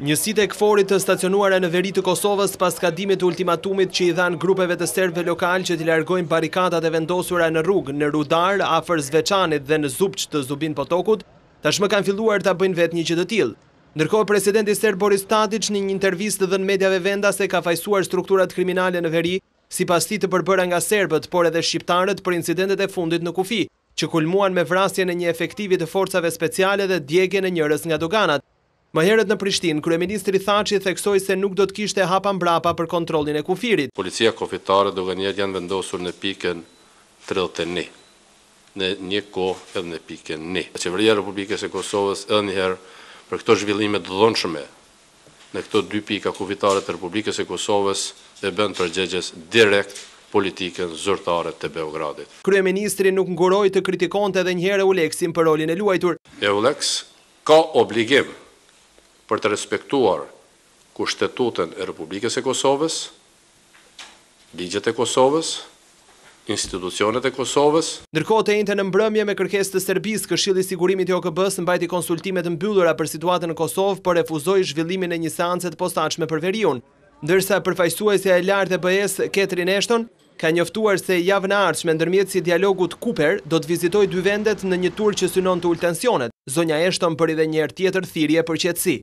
Njësit e këforit të stacionuare në veri të Kosovës pas kadimit ultimatumit që i dhanë grupeve të serve lokal që t'i largojnë barikatat e vendosura në rrugë, në rudar, afer zveçanit dhe në zupç të zubin potokut, tashmë kanë filluar të bëjnë vet një që të tilë. Nërkohë, presidenti Serb Boris Tatic një një intervistë dhe në medjave venda se ka fajsuar strukturat kriminale në veri, si pas ti të përbëra nga Serbët, por edhe Shqiptarët për incidentet e fundit në kufi, që kulmuan me vrasje në një efektivit të forcave speciale dhe djegje në njërës nga doganat. Më herët në Prishtinë, kryeministri Thaçi theksoi se nuk do të kishte hapa mbrapa për kontrollin e kufirit. Policia kufitare do janë vendosur në pikën 31. Në një kohë edhe në pikën 1. Qeveria e Republikës së Kosovës edhe një herë për këto zhvillime të dhënshme në këto dy pika kufitare të Republikës së Kosovës e bën përgjegjës direkt politikën zyrtare të Beogradit. Kryeministri nuk nguroi të kritikonte edhe një herë Uleksin për rolin e luajtur. E Uleks ka obligim për të respektuar kushtetutën e Republikës e Kosovës, ligjet e Kosovës, institucionet e Kosovës. Ndërkohë të jente në mbrëmje me kërkes të Serbis, këshili sigurimit i okb së në bajti konsultimet në mbyllura për situatën në Kosovë, për po refuzoj zhvillimin e një seancet postaqme për verion. Ndërsa se e lartë e bëjes Ketrin Eshton, ka njoftuar se javë në me ndërmjet si dialogut Kuper do të vizitoj dy vendet në një tur që synon të ultensionet. Zonja Eshton për i dhe njerë tjetër thirje për qëtësi.